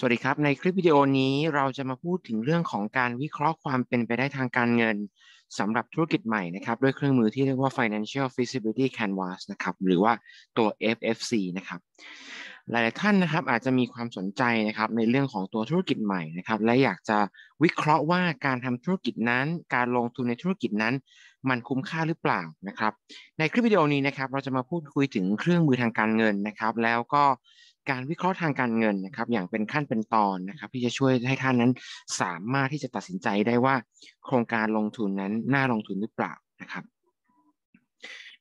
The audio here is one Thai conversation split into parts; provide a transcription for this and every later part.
สวัสดีครับ ในคลิปวิดีโอนี้เราจะมาพูดถึงเรื่องของการวิเคราะห์ความเป็นไปได้ทางการเงินสำหรับธุรกิจใหม่นะครับด้วยเครื่องมือที่เรียกว่า Financial Feasibility Canvas นะครับหรือว่าตัว FFC นะครับหลายๆท่านนะครับอาจจะมีความสนใจนะครับในเรื่องของตัวธุรกิจใหม่นะครับและอยากจะวิเคราะห์ว่าการทำธุรกิจนั้น การลงทุนในธุรกิจนั้น มันคุ้มค่าหรือเปล่านะครับในคลิปวิดีโอนี้นะครับเราจะมาพูดคุยถึงเครื่องมือทางการเงินนะครับแล้วก็การวิเคราะห์ทางการเงินนะครับอย่างเป็นขั้นเป็นตอนนะครับที่จะช่วยให้ท่านนั้นสามารถที่จะตัดสินใจได้ว่าโครงการลงทุนนั้น น่าลงทุนหรือเปล่านะครับ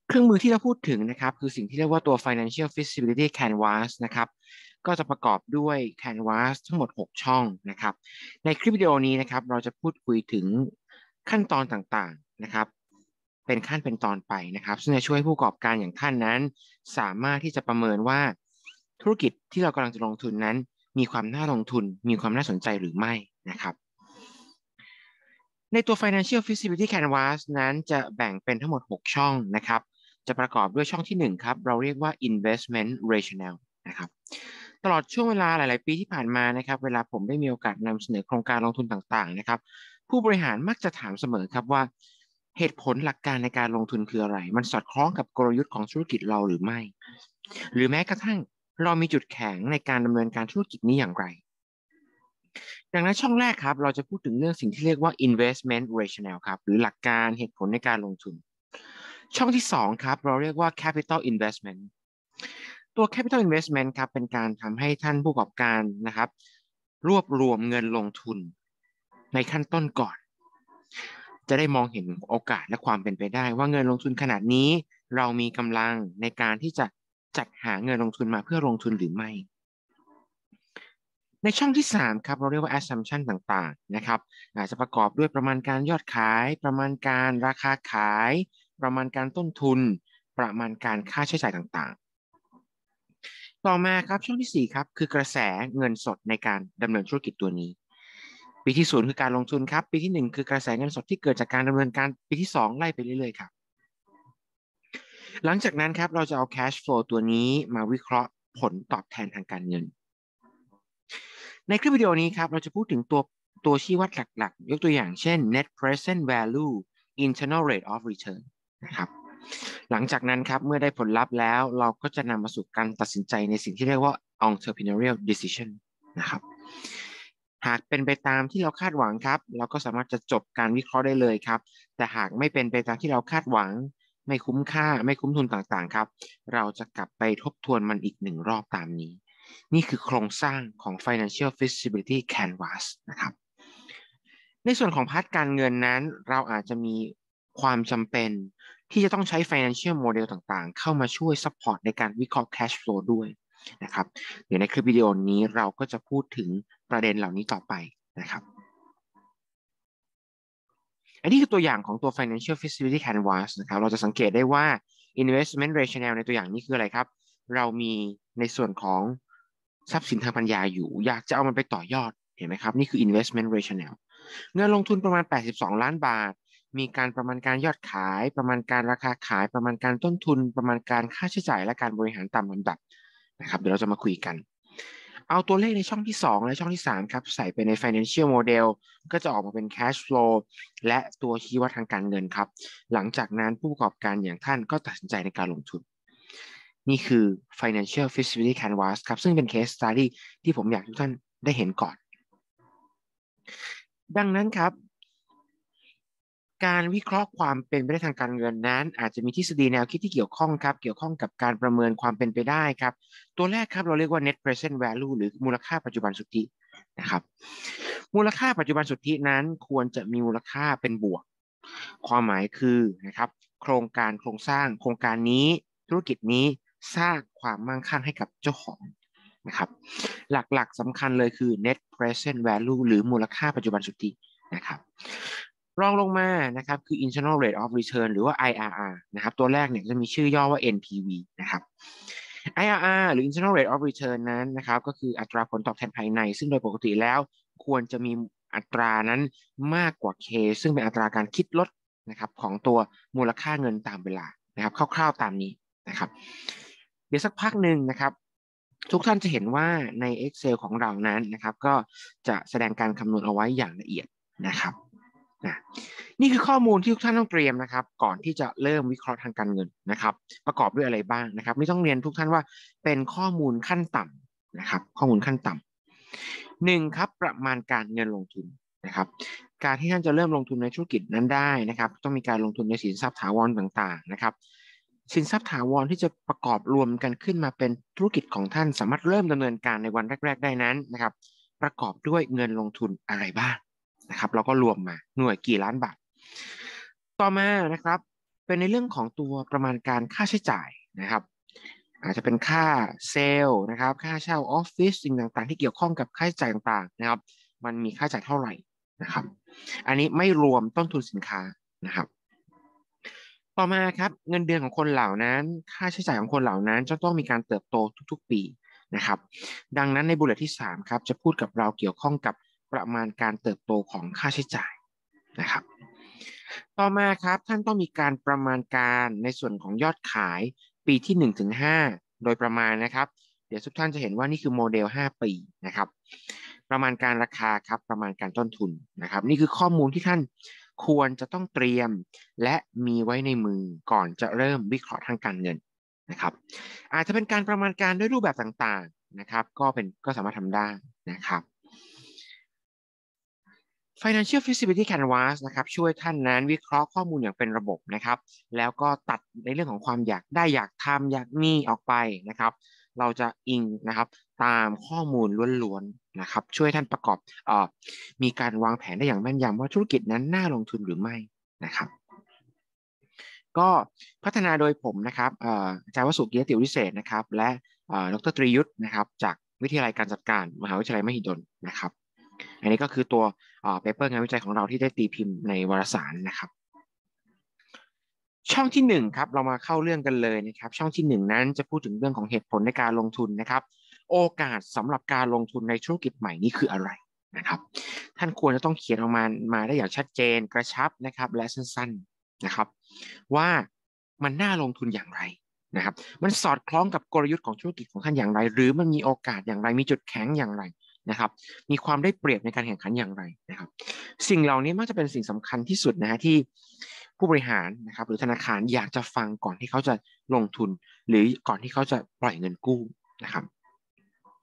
เครื่องมือที่เราพูดถึงนะครับคือสิ่งที่เรียกว่าตัว financial feasibility canvas นะครับก็จะประกอบด้วย canvas ทั้งหมด 6 ช่องนะครับ ในคลิปวิดีโอนี้นะครับเราจะพูดคุยถึงขั้นตอนต่างๆนะครับเป็นขั้นเป็นตอนไปนะครับซึ่งจะช่วยผู้ประกอบการอย่างท่านนั้น สามารถที่จะประเมินว่าธุรกิจที่เรากำลังจะลงทุนนั้น มีความน่าลงทุนมีความน่าสนใจหรือไม่นะครับ ในตัว Financial Feasibility Canvas นั้นจะแบ่งเป็นทั้งหมด 6 ช่องนะครับ จะประกอบด้วยช่องที่ 1 ครับ เราเรียกว่า Investment Rationale นะครับตลอดช่วงเวลาหลายๆปีที่ผ่านมานะครับ เวลาผมได้มีโอกาสนำเสนอโครงการลงทุนต่าง ๆ นะครับ ผู้บริหารมักจะถามเสมอครับว่าเหตุผลหลักการในการลงทุนคืออะไร มันสอดคล้องกับกลยุทธ์ของธุรกิจเราหรือไม่ หรือแม้กระทั่งเรามีจุดแข็งในการดำเนินการธุรกิจนี้อย่างไร ดังนั้นช่องแรกครับ เราจะพูดถึงเรื่องสิ่งที่เรียกว่า investment rationale ครับหรือหลักการเหตุผลในการลงทุน ช่องที่2ครับ เราเรียกว่า capital investment ตัว capital investment ครับเป็นการทำให้ท่านผู้ประกอบการนะครับ รวบรวมเงินลงทุนในขั้นต้นก่อน จะได้มองเห็นโอกาสและความเป็นไปได้ว่าเงินลงทุนขนาดนี้ เรามีกำลังในการที่จะจัดหาเงินลงทุนมาเพื่อลงทุนหรือไม่ ในช่องที่3ครับเราเรียกว่า assumption ต่างๆ นะครับอาจจะประกอบด้วยประมาณการยอดขาย ประมาณการราคาขาย ประมาณการต้นทุน ประมาณการค่าใช้จ่ายต่างๆ ต่อมาครับช่องที่ 4ครับคือกระแสเงินสดในการดำเนินธุรกิจตัวนี้ ปีที่0คือการลงทุนครับปีที่ 1 คือกระแสเงินสดที่เกิดจากการดำเนินการปีที่ 2ไล่ไปเรื่อยๆ ครับหลังจากนั้นครับ เราจะเอา cash flow ตัวนี้มาวิเคราะห์ผลตอบแทนทางการเงิน ในคลิปวิดีโอนี้ครับ เราจะพูดถึงตัวตัวชี้วัดหลักๆ ยกตัวอย่างเช่น net present value internal rate of return นะครับหลังจากนั้นครับ เมื่อได้ผลลัพธ์แล้วเราก็จะนำมาสู่การตัดสินใจในสิ่งที่เรียกว่า entrepreneurial decision นะครับ หากเป็นไปตามที่เราคาดหวังครับ เราก็สามารถจะจบการวิเคราะห์ได้เลยครับแต่หากไม่เป็นไปตามที่เราคาดหวังไม่คุ้มค่าไม่คุ้มทุนต่างๆครับ เราจะกลับไปทบทวนมันอีกหนึ่งรอบตามนี้ นี่คือโครงสร้างของ financial feasibility canvas นะครับ ในส่วนของพาร์ทการเงินนั้น เราอาจจะมีความจำเป็นที่จะต้องใช้ financial model ต่างๆ เข้ามาช่วย support ในการวิเคราะห์ cash flow ด้วยนะครับเดี๋ยวในคลิปวิดีโอนี้เราก็จะพูดถึงประเด็นเหล่านี้ต่อไปนะครับอันนี้คือตัวอย่างของตัว financial feasibility canvas นะครับ เราจะสังเกตได้ว่า investment rationale ในตัวอย่างนี้คืออะไรครับ เรามีในส่วนของทรัพย์สินทางปัญญาอยู่ อยากจะเอามันไปต่อยอด เห็นไหมครับนี่คือ investment rationale เงินลงทุนประมาณ 82 ล้านบาท มีการประมาณการยอดขาย ประมาณการราคาขาย ประมาณการต้นทุน ประมาณการค่าใช้จ่าย และการบริหารตามลำดับนะครับ เดี๋ยวเราจะมาคุยกันเอาตัวเลขในช่องที่ 2 และช่องที่ 3 ครับ ใส่ไปใน financial model ก็จะออกมาเป็น cash flow และตัวชี้วัดทางการเงินครับ หลังจากนั้นผู้ประกอบการอย่างท่านก็ตัดสินใจในการลงทุน นี่คือ financial feasibility canvas ครับ ซึ่งเป็น case study ที่ผมอยากทุกท่านได้เห็นก่อน ดังนั้นครับการวิเคราะห์ความเป็นไปได้ทางการเงินนั้น อาจจะมีทฤษฎีแนวคิดที่เกี่ยวข้องครับ เกี่ยวข้องกับการประเมินความเป็นไปได้ครับ ตัวแรกครับเราเรียกว่า net present value หรือมูลค่าปัจจุบันสุทธินะครับ มูลค่าปัจจุบันสุทธินั้นควรจะมีมูลค่าเป็นบวก ความหมายคือนะครับโครงการโครงสร้างโครงการนี้ธุรกิจนี้สร้างความมั่งคั่งให้กับเจ้าของนะครับ หลักๆสำคัญเลยคือ net present value หรือมูลค่าปัจจุบันสุทธินะครับรองลงมานะครับ คือ internal rate of return หรือว่า IRR นะครับ ตัวแรกเนี่ยจะมีชื่อย่อว่า NPV นะครับ IRR หรือ internal rate of return นั้นนะครับ ก็คืออัตราผลตอบแทนภายใน ซึ่งโดยปกติแล้วควรจะมีอัตรานั้นมากกว่า K ซึ่งเป็นอัตราการคิดลดนะครับของตัวมูลค่าเงินตามเวลานะครับคร่าวๆตามนี้นะครับ เดี๋ยวสักพักหนึ่งนะครับ ทุกท่านจะเห็นว่าใน Excel ของเรานั้นนะครับ ก็จะแสดงการคำนวณเอาไว้อย่างละเอียดนะครับนะนี่คือข้อมูลที่ทุกท่านต้องเตรียมนะครับก่อนที่จะเริ่มวิเคราะห์ทางการเงินนะครับประกอบด้วยอะไรบ้างนะครับไม่ต้องเรียนทุกท่านว่าเป็นข้อมูลขั้นต่ำนะครับข้อมูลขั้นต่ำ1ครับประมาณการเงินลงทุนนะครับการที่ท่านจะเริ่มลงทุนในธุรกิจนั้นได้นะครับต้องมีการลงทุนในสินทรัพย์ถาวรต่างๆนะครับสินทรัพย์ถาวรที่จะประกอบรวมกันขึ้นมาเป็นธุรกิจของท่านสามารถเริ่มดำเนินการในวันแรก ๆได้นั้นนะครับประกอบด้วยเงินลงทุนอะไรบ้างนะครับเราก็รวมมาหน่วยกี่ล้านบาทต่อมานะครับเป็นในเรื่องของตัวประมาณการค่าใช้จ่ายนะครับ อาจจะเป็นค่าเซลล์นะครับค่าเช่าออฟฟิศสิ่งต่างๆที่เกี่ยวข้องกับค่าใช้จ่ายต่างๆนะครับ มันมีค่าใช้จ่ายเท่าไหร่นะครับ อันนี้ไม่รวมต้นทุนสินค้านะครับ ต่อมาครับเงินเดือนของคนเหล่านั้น ค่าใช้จ่ายของคนเหล่านั้นจะต้องมีการเติบโตทุกๆปีนะครับ ดังนั้นในบุลเลตที่3ครับจะพูดกับเราเกี่ยวข้องกับประมาณการเติบโตของค่าใช้จ่ายนะครับ ต่อมาครับท่านต้องมีการประมาณการในส่วนของยอดขายปีที่ 1-5 โดยประมาณนะครับ เดี๋ยวทุกท่านจะเห็นว่านี่คือโมเดล5 ปีนะครับ ประมาณการราคาครับประมาณการต้นทุนนะครับ นี่คือข้อมูลที่ท่านควรจะต้องเตรียม และมีไว้ในมือก่อนจะเริ่มวิเคราะห์ทางการเงินนะครับ อาจจะเป็นการประมาณการด้วยรูปแบบต่างๆนะครับ ก็เป็นก็สามารถทำได้นะครับ Financial Feasibility Canvas นะครับช่วยท่านนั้นวิเคราะห์ข้อมูลอย่างเป็นระบบนะครับ แล้วก็ตัดในเรื่องของความอยากได้อยากทำอยากมีออกไปนะครับ เราจะอิงนะครับตามข้อมูลล้วนๆนะครับ ช่วยท่านประกอบออมีการวางแผนได้อย่างแม่นยำว่าธุรกิจนั้นน่าลงทุนหรือไม่นะครับ ก็พัฒนาโดยผมนะครับอาจารย์วสุกิยติวิเศษนะครับ และดรตรียุทธ์นะครับ จากวิทยาลัยการจัดการมหาวิทยาลัยมหิดลนะครับอันนี้ก็คือตัวเปเปอร์งานวิจัยของเราที่ได้ตีพิมพ์ในวารสารนะครับช่องที่1ครับเรามาเข้าเรื่องกันเลยนะครับช่องที่ 1 นั้นจะพูดถึงเรื่องของเหตุผลในการลงทุนนะครับ โอกาสสำหรับการลงทุนในธุรกิจใหม่นี้คืออะไรนะครับ ท่านควรจะต้องเขียนออกมามาได้อย่างชัดเจนกระชับนะครับ และสั้นๆนะครับ ว่ามันน่าลงทุนอย่างไรนะครับ มันสอดคล้องกับกลยุทธ์ของธุรกิจของท่านอย่างไร หรือมันมีโอกาสอย่างไรมีจุดแข็งอย่างไรนะครับมีความได้เปรียบในการแข่งขันอย่างไรนะครับ สิ่งเหล่านี้มักจะเป็นสิ่งสำคัญที่สุดนะฮะที่ผู้บริหารนะครับ หรือธนาคารอยากจะฟังก่อนที่เขาจะลงทุน หรือก่อนที่เขาจะปล่อยเงินกู้นะครับ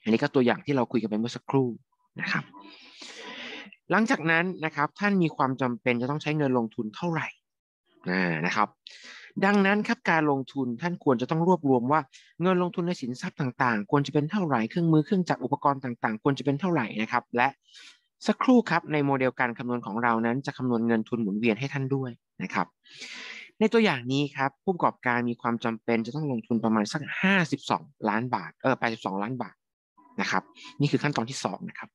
อันนี้ก็ตัวอย่างที่เราคุยกันไปเมื่อสักครู่นะครับ หลังจากนั้นนะครับท่านมีความจำเป็นจะต้องใช้เงินลงทุนเท่าไหร่นะครับดังนั้นครับการลงทุนท่านควรจะต้องรวบรวมว่า เงินลงทุนในสินทรัพย์ต่าง ๆควรจะเป็นเท่าไหร่เครื่องมือเครื่องจักรอุปกรณ์ต่างๆควรจะเป็นเท่าไหร่นะครับ และสักครู่ครับในโมเดลการคำนวณของเรานั้น จะคำนวณเงินทุนหมุนเวียนให้ท่านด้วยนะครับ ในตัวอย่างนี้ครับผู้ประกอบการมีความจำเป็นจะต้องลงทุนประมาณสัก52 ล้านบาทเออ82 ล้านบาทนะครับ นี่คือขั้นตอนที่ 2 นะครับ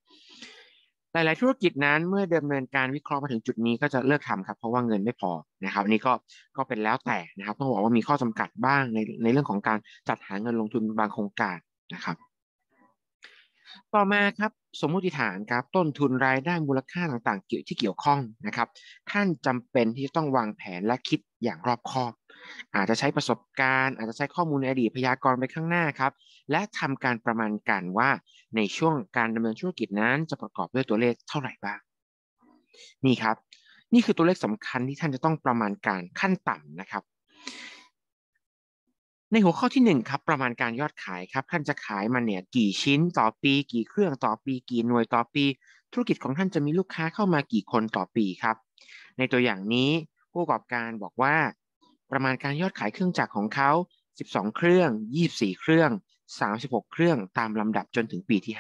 หลายๆธุรกิจนั้นเมื่อดำเนินการวิเคราะห์มาถึงจุดนี้ก็จะเลิกทำครับเพราะว่าเงินไม่พอนะครับนี่ก็ก็เป็นแล้วแต่นะครับต้องบอกว่ามีข้อจากัดบ้างในในเรื่องของการจัดหาเงินลงทุนบางโครงการนะครับ ต่อมาครับสมมุติฐานครับต้นทุนรายได้มูลค่าต่างๆที่เกี่ยวข้องนะครับท่านจำเป็นที่จะต้องวางแผนและคิดอย่างรอบคอบ อาจจะใช้ประสบการณ์อาจจะใช้ข้อมูลในอดีตพยากรณ์ไปข้างหน้าครับและทำการประมาณการว่าในช่วงการดำเนินธุรกิจนั้นจะประกอบด้วยตัวเลขเท่าไหร่บ้างนี่ครับ นี่คือตัวเลขสำคัญที่ท่านจะต้องประมาณการขั้นต่ำนะครับ ในหัวข้อที่1ครับประมาณการยอดขายครับท่านจะขายมันเนี่ยกี่ชิ้นต่อปี กี่เครื่องต่อปี กี่หน่วยต่อปี ธุรกิจของท่านจะมีลูกค้าเข้ามากี่คนต่อปีครับ ในตัวอย่างนี้ผู้ประกอบการบอกว่า ประมาณการยอดขายเครื่องจักรของเขา12 เครื่อง 24 เครื่อง36 เครื่องตามลำดับจนถึงปีที่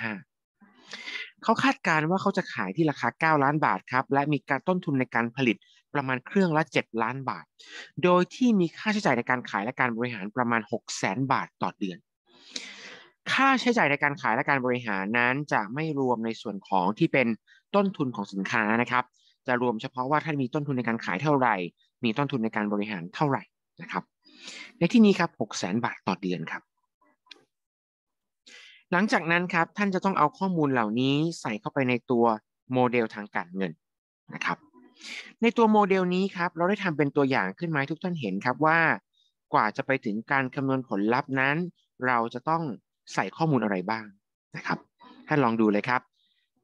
5 เขาคาดการณ์ว่าเขาจะขายที่ราคา 9 ล้านบาทครับ และมีการต้นทุนในการผลิตประมาณเครื่องละ 7 ล้านบาท โดยที่มีค่าใช้จ่ายในการขายและการบริหารประมาณ6 0 0 0 0บาทต่อเดือน ค่าใช้จ่ายในการขายและการบริหารนั้นจะไม่รวมในส่วนของที่เป็นต้นทุนของสินค้านะครับ จะรวมเฉพาะว่าท่านมีต้นทุนในการขายเท่าไหร่ มีต้นทุนในการบริหารเท่าไหร่นะครับ ในที่นี้ครับ6 0 0 0 0 บาทต่อเดือนครับหลังจากนั้นครับ ท่านจะต้องเอาข้อมูลเหล่านี้ใส่เข้าไปในตัวโมเดลทางการเงินนะครับในตัวโมเดลนี้ครับเราได้ทำเป็นตัวอย่างขึ้นมาทุกท่านเห็นครับว่ากว่าจะไปถึงการคำนวณผลลัพธ์นั้น เราจะต้องใส่ข้อมูลอะไรบ้างนะครับท่านลองดูเลยครับ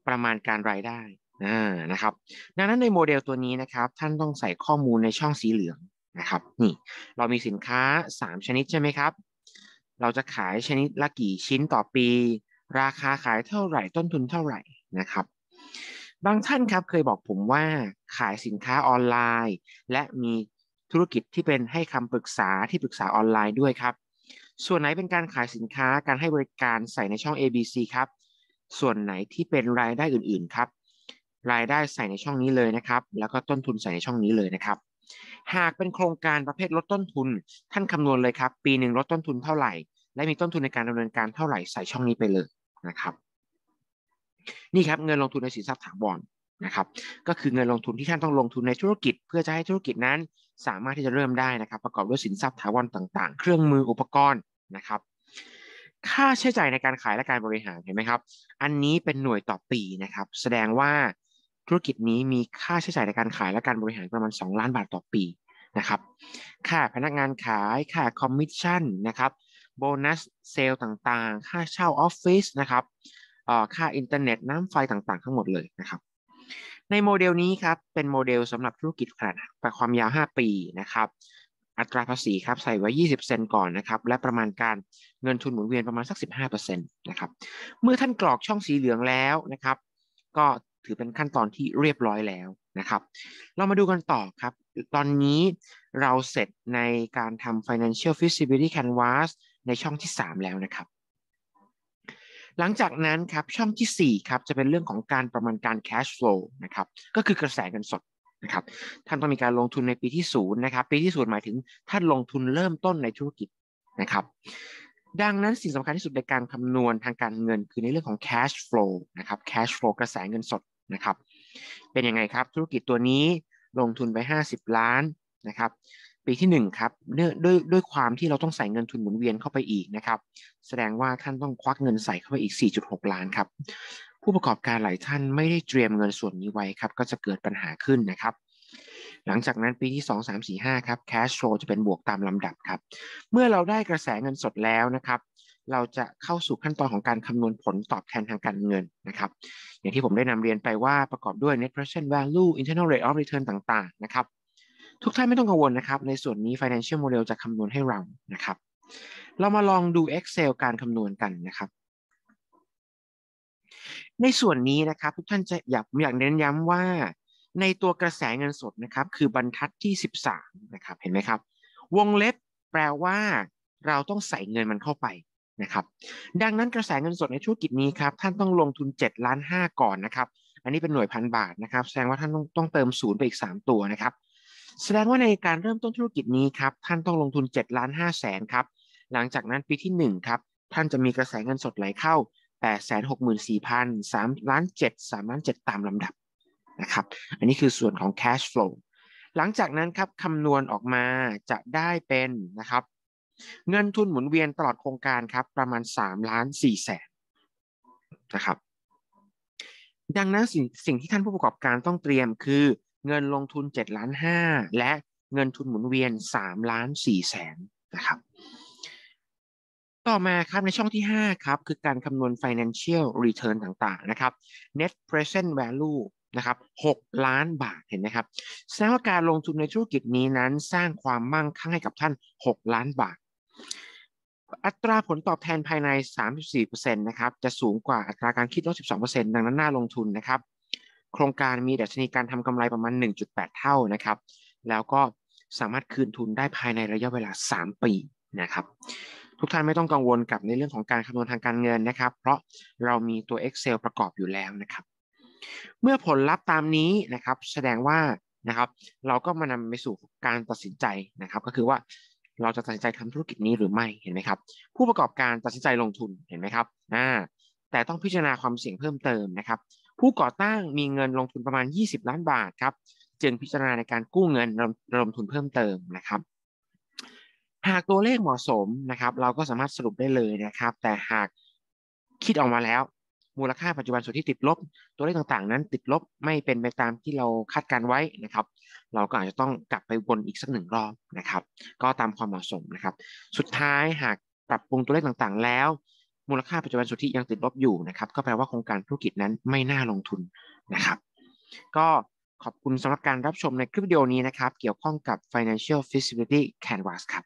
ประมาณการรายได้นะครับดังนั้นในโมเดลตัวนี้นะครับท่านต้องใส่ข้อมูลในช่องสีเหลืองนะครับนี่เรามีสินค้า 3 ชนิดใช่ไหมครับเราจะขายชนิดละกี่ชิ้นต่อปี ราคาขายเท่าไหร่ ต้นทุนเท่าไหร่นะครับ บางท่านครับเคยบอกผมว่าขายสินค้าออนไลน์และมีธุรกิจที่เป็นให้คำปรึกษาที่ปรึกษาออนไลน์ด้วยครับ ส่วนไหนเป็นการขายสินค้า การให้บริการใส่ในช่อง ABC ครับ ส่วนไหนที่เป็นรายได้อื่นๆ ครับ รายได้ใส่ในช่องนี้เลยนะครับ แล้วก็ต้นทุนใส่ในช่องนี้เลยนะครับหากเป็นโครงการประเภทลดต้นทุน ท่านคำนวณเลยครับปีหนึ่งลดต้นทุนเท่าไหร่และมีต้นทุนในการดำเนินการเท่าไหร่ใส่ช่องนี้ไปเลยนะครับ นี่ครับ เงินลงทุนในสินทรัพย์ถาวรนะครับก็คือเงินลงทุนที่ท่านต้องลงทุนในธุรกิจ เพื่อจะให้ธุรกิจนั้นสามารถที่จะเริ่มได้นะครับ ประกอบด้วยสินทรัพย์ถาวรต่างๆ เครื่องมืออุปกรณ์นะครับ ค่าใช้จ่ายในการขายและการบริหารเห็นไหมครับ อันนี้เป็นหน่วยต่อปีนะครับ แสดงว่าธุรกิจนี้มีค่าใช้จ่ายในการขายและการบริหารประมาณ 2 ล้านบาทต่อปีนะครับ ค่าพนักงานขาย ค่าคอมมิชชั่นนะครับโบนัสเซลต่างๆ ค่าเช่าออฟฟิศนะครับค่าอินเทอร์เน็ต น้ำไฟต่างๆทั้งหมดเลยนะครับในโมเดลนี้ครับเป็นโมเดลสำหรับธุรกิจขนาดความยาว 5 ปีนะครับอัตราภาษีครับใส่ไว้ 20 เซนก่อนนะครับและประมาณการเงินทุนหมุนเวียนประมาณสัก15%นะครับเมื่อท่านกรอกช่องสีเหลืองแล้วนะครับก็ถือเป็นขั้นตอนที่เรียบร้อยแล้วนะครับ เรามาดูกันต่อครับ ตอนนี้เราเสร็จในการทำ financial feasibility canvas ในช่องที่ 3 แล้วนะครับ หลังจากนั้นครับ ช่องที่4ครับจะเป็นเรื่องของการประมาณการ cash flow นะครับ ก็คือกระแสเงินสดนะครับ ท่านต้องมีการลงทุนในปีที่ศูนย์นะครับ ปีที่ศูนย์หมายถึงท่านลงทุนเริ่มต้นในธุรกิจนะครับ ดังนั้นสิ่งสำคัญที่สุดในการคำนวณทางการเงิน คือในเรื่องของ cash flow นะครับ cash flow กระแสเงินสดนะครับเป็นยังไงครับธุรกิจตัวนี้ลงทุนไป 50ล้านนะครับ ปีที่1ครับเนื่อด้วยด้วยความที่เราต้องใส่เงินทุนหมุนเวียนเข้าไปอีกนะครับ แสดงว่าท่านต้องควักเงินใส่เข้าไปอีก 4.6ล้านครับ ผู้ประกอบการหลายท่านไม่ได้เตรียมเงินส่วนนี้ไว้ครับก็จะเกิดปัญหาขึ้นนะครับ หลังจากนั้นปีที่ 2 3 4 5 ครับ cash flow จะเป็นบวกตามลำดับครับ เมื่อเราได้กระแสเงินสดแล้วนะครับเราจะเข้าสู่ขั้นตอนของการคำนวณผลตอบแทนทางการเงินนะครับ อย่างที่ผมได้นำเรียนไปว่าประกอบด้วย net present value internal rate of return ต่างๆนะครับ ทุกท่านไม่ต้องกังวลนะครับ ในส่วนนี้ financial model จะคำนวณให้เรานะครับ เรามาลองดู Excel การคำนวณกันนะครับ ในส่วนนี้นะครับทุกท่านจะอยากอยากเน้นย้ำว่า ในตัวกระแสเงินสดนะครับ คือบรรทัดที่ 13 นะครับเห็นไหมครับวงเล็บแปลว่า เราต้องใส่เงินมันเข้าไปนะครับดังนั้นกระแสเงินสดในธุรกิจนี้ครับท่านต้องลงทุน 7 ล้าน 5 ก่อนนะครับอันนี้เป็นหน่วยพันบาทนะครับ แสดงว่าท่านต้องต้องเติมศูนย์ไปอีก 3 ตัวนะครับ แสดงว่าในการเริ่มต้นธุรกิจนี้ครับท่านต้องลงทุน7ล้าน5แสนครับหลังจากนั้นปีที่1 ครับท่านจะมีกระแสเงินสดไหลเข้า8 6 4 0 0 0 3 ล้าน 7 3ล้าน7ตามลำดับนะครับ อันนี้คือส่วนของ cash flow หลังจากนั้นครับคำนวณออกมาจะได้เป็นนะครับเงินทุนหมุนเวียนตลอดโครงการครับประมาณ3ล้าน4แสนนะครับ ดังนั้นสิ่งสิ่งที่ท่านผู้ประกอบการต้องเตรียมคือ เงินลงทุน7ล้าน5และเงินทุนหมุนเวียน3ล้าน4แสนนะครับ ต่อมาครับในช่องที่ 5 ครับคือการคำนวณ financial return ต่าง ๆ นะครับ net present value นะครับ6ล้านบาท เห็นไหมครับแสดงว่าการลงทุนในธุรกิจนี้นั้น สร้างความมั่งคั่งให้กับท่าน 6 ล้านบาทอัตราผลตอบแทนภายใน 34%นะครับ จะสูงกว่าอัตราการคิดลบ12%ดังนั้นน่าลงทุนนะครับ โครงการมีดัชนีการทำกำไรประมาณ 1.8 เท่านะครับ แล้วก็สามารถคืนทุนได้ภายในระยะเวลา 3 ปีนะครับ ทุกท่านไม่ต้องกังวลกับในเรื่องของการคำนวณทางการเงินนะครับ เพราะเรามีตัว Excel ประกอบอยู่แล้วนะครับ เมื่อผลลัพธ์ตามนี้นะครับ แสดงว่า นะครับ เราก็มานำไปสู่การตัดสินใจนะครับ ก็คือว่าเราจะตัดสินใจทำธุรกิจนี้หรือไม่เห็นไหมครับ ผู้ประกอบการตัดสินใจลงทุนเห็นไหมครับอ่าแต่ต้องพิจารณาความเสี่ยงเพิ่มเติมนะครับ ผู้ก่อตั้งมีเงินลงทุนประมาณ 20 ล้านบาทครับ จึงพิจารณาในการกู้เงินระดมทุนเพิ่มเติมนะครับ หากตัวเลขเหมาะสมนะครับ เราก็สามารถสรุปได้เลยนะครับ แต่หากคิดออกมาแล้วมูลค่าปัจจุบันสุทธิติดลบตัวเลขต่างๆ นั้น ติดลบไม่เป็นไปตามที่เราคาดการไว้นะครับ เราก็อาจจะต้องกลับไปวนอีกสักหนึ่งรอบนะครับก็ตามความเหมาะสมนะครับ สุดท้ายหากปรับปรุงตัวเลขต่างๆ แล้ว มูลค่าปัจจุบันสุทธิยังติดลบอยู่นะครับก็แปลว่าโครงการธุรกิจนั้นไม่น่าลงทุนนะครับก็ขอบคุณสำหรับการรับชมในคลิปวิดีโอนี้นะครับเกี่ยวข้องกับ Financial Feasibility Canvas ครับ